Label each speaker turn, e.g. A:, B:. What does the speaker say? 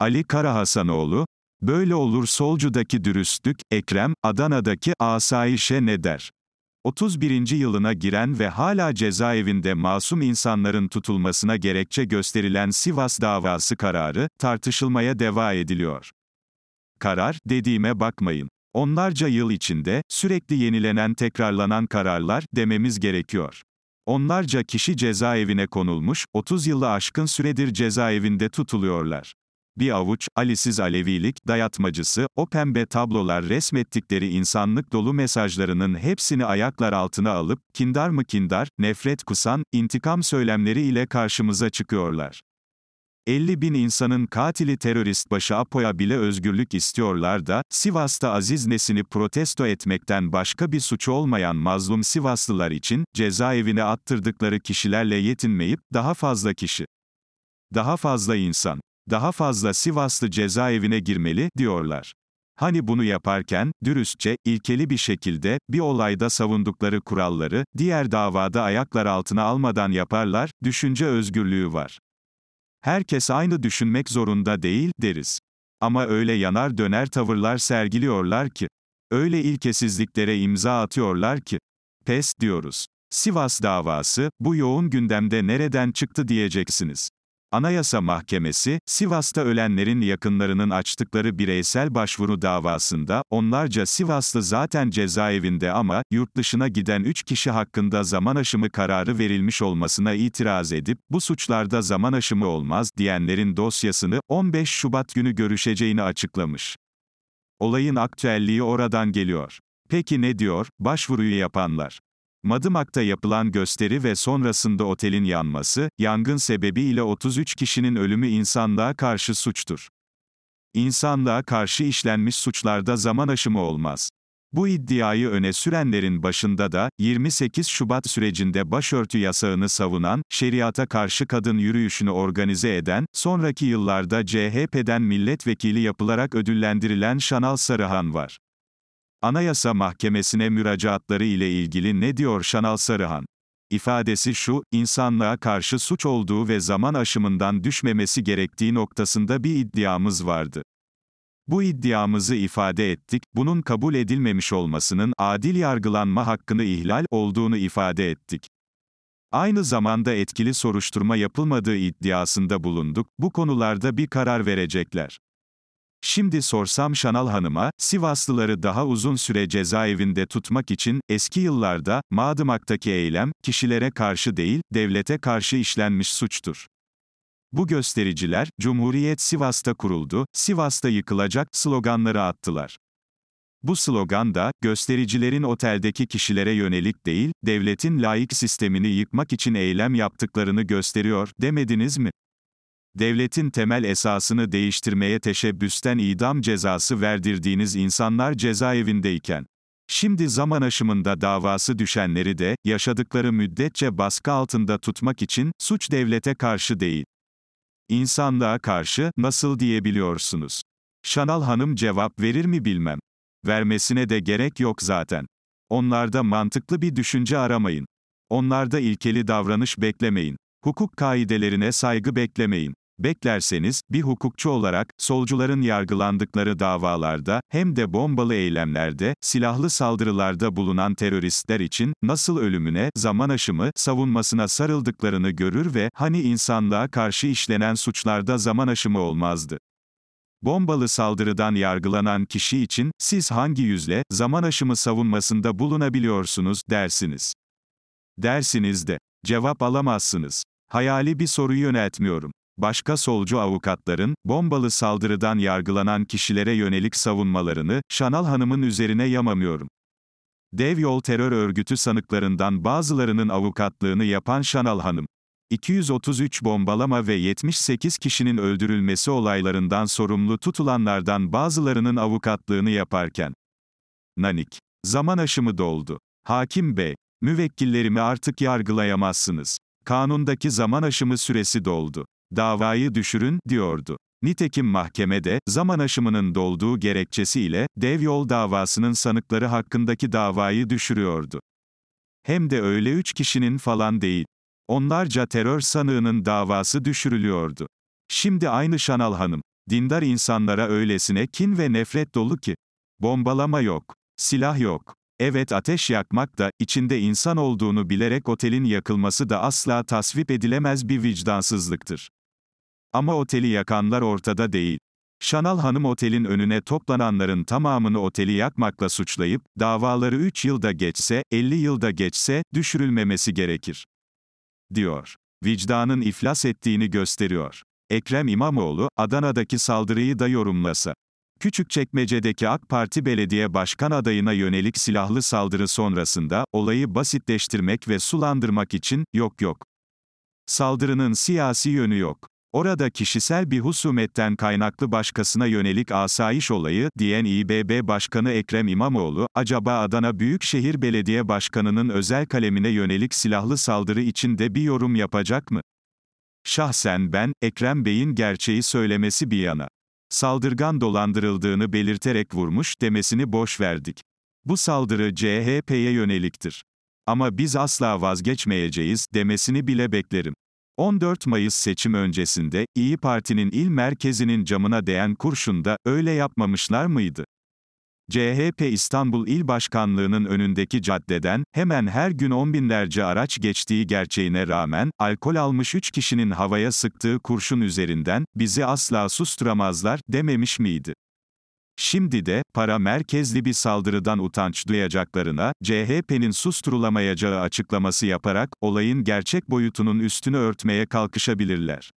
A: Ali Karahasanoğlu, böyle olur solcudaki dürüstlük, Ekrem, Adana'daki asayişe ne der? 31. yılına giren ve hala cezaevinde masum insanların tutulmasına gerekçe gösterilen Sivas davası kararı, tartışılmaya deva ediliyor. Karar, dediğime bakmayın. Onlarca yıl içinde, sürekli yenilenen tekrarlanan kararlar, dememiz gerekiyor. Onlarca kişi cezaevine konulmuş, 30 yılı aşkın süredir cezaevinde tutuluyorlar bir avuç, Ali'siz Alevilik, dayatmacısı, o pembe tablolar resmettikleri insanlık dolu mesajlarının hepsini ayaklar altına alıp, kindar mı kindar, nefret kusan, intikam söylemleri ile karşımıza çıkıyorlar. 50 bin insanın katili terörist başı Apo'ya bile özgürlük istiyorlar da, Sivas'ta Aziz Nesin'i protesto etmekten başka bir suçu olmayan mazlum Sivaslılar için, cezaevine attırdıkları kişilerle yetinmeyip, daha fazla kişi, daha fazla insan, daha fazla Sivaslı cezaevine girmeli, diyorlar. Hani bunu yaparken, dürüstçe, ilkeli bir şekilde, bir olayda savundukları kuralları, diğer davada ayaklar altına almadan yaparlar, düşünce özgürlüğü var. Herkes aynı düşünmek zorunda değil, deriz. Ama öyle yanar döner tavırlar sergiliyorlar ki, öyle ilkesizliklere imza atıyorlar ki, pes, diyoruz. Sivas davası, bu yoğun gündemde nereden çıktı diyeceksiniz. Anayasa Mahkemesi, Sivas'ta ölenlerin yakınlarının açtıkları bireysel başvuru davasında, onlarca Sivaslı zaten cezaevinde ama, yurt dışına giden 3 kişi hakkında zaman aşımı kararı verilmiş olmasına itiraz edip, bu suçlarda zaman aşımı olmaz, diyenlerin dosyasını, 15 Şubat günü görüşeceğini açıklamış. Olayın aktüelliği oradan geliyor. Peki ne diyor, başvuruyu yapanlar? Madımak'ta yapılan gösteri ve sonrasında otelin yanması, yangın sebebiyle 33 kişinin ölümü insanlığa karşı suçtur. İnsanlığa karşı işlenmiş suçlarda zaman aşımı olmaz. Bu iddiayı öne sürenlerin başında da, 28 Şubat sürecinde başörtü yasağını savunan, şeriata karşı kadın yürüyüşünü organize eden, sonraki yıllarda CHP'den milletvekili yapılarak ödüllendirilen Şanal Sarıhan var. Anayasa Mahkemesi'ne müracaatları ile ilgili ne diyor Şanal Sarıhan? İfadesi şu, insanlığa karşı suç olduğu ve zaman aşımından düşmemesi gerektiği noktasında bir iddiamız vardı. Bu iddiamızı ifade ettik, bunun kabul edilmemiş olmasının adil yargılanma hakkını ihlal olduğunu ifade ettik. Aynı zamanda etkili soruşturma yapılmadığı iddiasında bulunduk, bu konularda bir karar verecekler. Şimdi sorsam Şanal Hanım'a, Sivaslıları daha uzun süre cezaevinde tutmak için, eski yıllarda, Madımak'taki eylem, kişilere karşı değil, devlete karşı işlenmiş suçtur. Bu göstericiler, Cumhuriyet Sivas'ta kuruldu, Sivas'ta yıkılacak, sloganları attılar. Bu slogan da, göstericilerin oteldeki kişilere yönelik değil, devletin layık sistemini yıkmak için eylem yaptıklarını gösteriyor, demediniz mi? devletin temel esasını değiştirmeye teşebbüsten idam cezası verdirdiğiniz insanlar cezaevindeyken, şimdi zaman aşımında davası düşenleri de, yaşadıkları müddetçe baskı altında tutmak için, suç devlete karşı değil. İnsanlığa karşı, nasıl diyebiliyorsunuz? Şanal Hanım cevap verir mi bilmem. Vermesine de gerek yok zaten. Onlarda mantıklı bir düşünce aramayın. Onlarda ilkeli davranış beklemeyin. Hukuk kaidelerine saygı beklemeyin. Beklerseniz, bir hukukçu olarak, solcuların yargılandıkları davalarda, hem de bombalı eylemlerde, silahlı saldırılarda bulunan teröristler için, nasıl ölümüne, zaman aşımı, savunmasına sarıldıklarını görür ve, hani insanlığa karşı işlenen suçlarda zaman aşımı olmazdı. Bombalı saldırıdan yargılanan kişi için, siz hangi yüzle, zaman aşımı savunmasında bulunabiliyorsunuz, dersiniz. Dersiniz de cevap alamazsınız. Hayali bir soru yöneltmiyorum başka solcu avukatların, bombalı saldırıdan yargılanan kişilere yönelik savunmalarını, Şanal Hanım'ın üzerine yamamıyorum. Dev Yol Terör Örgütü sanıklarından bazılarının avukatlığını yapan Şanal Hanım, 233 bombalama ve 78 kişinin öldürülmesi olaylarından sorumlu tutulanlardan bazılarının avukatlığını yaparken, Nanik, zaman aşımı doldu. Hakim Bey, müvekkillerimi artık yargılayamazsınız. Kanundaki zaman aşımı süresi doldu davayı düşürün, diyordu. Nitekim mahkemede, zaman aşımının dolduğu gerekçesiyle, dev yol davasının sanıkları hakkındaki davayı düşürüyordu. Hem de öyle üç kişinin falan değil. Onlarca terör sanığının davası düşürülüyordu. Şimdi aynı Şanal Hanım, dindar insanlara öylesine kin ve nefret dolu ki, bombalama yok, silah yok. Evet ateş yakmak da, içinde insan olduğunu bilerek otelin yakılması da asla tasvip edilemez bir vicdansızlıktır. Ama oteli yakanlar ortada değil. Şanal Hanım otelin önüne toplananların tamamını oteli yakmakla suçlayıp, davaları 3 yılda geçse, 50 yılda geçse, düşürülmemesi gerekir. Diyor. Vicdanın iflas ettiğini gösteriyor. Ekrem İmamoğlu, Adana'daki saldırıyı da yorumlasa. Küçükçekmece'deki AK Parti belediye başkan adayına yönelik silahlı saldırı sonrasında, olayı basitleştirmek ve sulandırmak için, yok yok. Saldırının siyasi yönü yok. Orada kişisel bir husumetten kaynaklı başkasına yönelik asayiş olayı, diyen İBB Başkanı Ekrem İmamoğlu, acaba Adana Büyükşehir Belediye Başkanı'nın özel kalemine yönelik silahlı saldırı için de bir yorum yapacak mı? Şahsen ben, Ekrem Bey'in gerçeği söylemesi bir yana. Saldırgan dolandırıldığını belirterek vurmuş demesini boş verdik. Bu saldırı CHP'ye yöneliktir. Ama biz asla vazgeçmeyeceğiz demesini bile beklerim. 14 Mayıs seçim öncesinde, İyi Parti'nin il merkezinin camına değen kurşunda, öyle yapmamışlar mıydı? CHP İstanbul İl Başkanlığı'nın önündeki caddeden, hemen her gün on binlerce araç geçtiği gerçeğine rağmen, alkol almış üç kişinin havaya sıktığı kurşun üzerinden, bizi asla susturamazlar, dememiş miydi? Şimdi de, para merkezli bir saldırıdan utanç duyacaklarına, CHP'nin susturulamayacağı açıklaması yaparak, olayın gerçek boyutunun üstünü örtmeye kalkışabilirler.